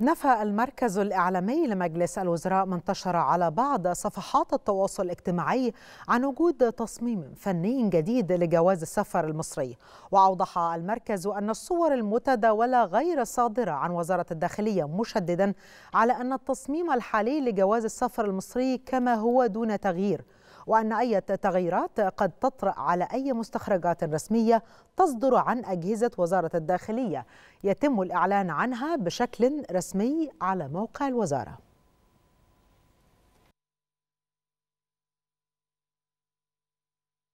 نفى المركز الإعلامي لمجلس الوزراء منتشر على بعض صفحات التواصل الاجتماعي عن وجود تصميم فني جديد لجواز السفر المصري وأوضح المركز أن الصور المتداولة غير صادرة عن وزارة الداخلية مشددا على أن التصميم الحالي لجواز السفر المصري كما هو دون تغيير وأن أي تغييرات قد تطرأ على أي مستخرجات رسمية تصدر عن أجهزة وزارة الداخلية يتم الإعلان عنها بشكل رسمي على موقع الوزارة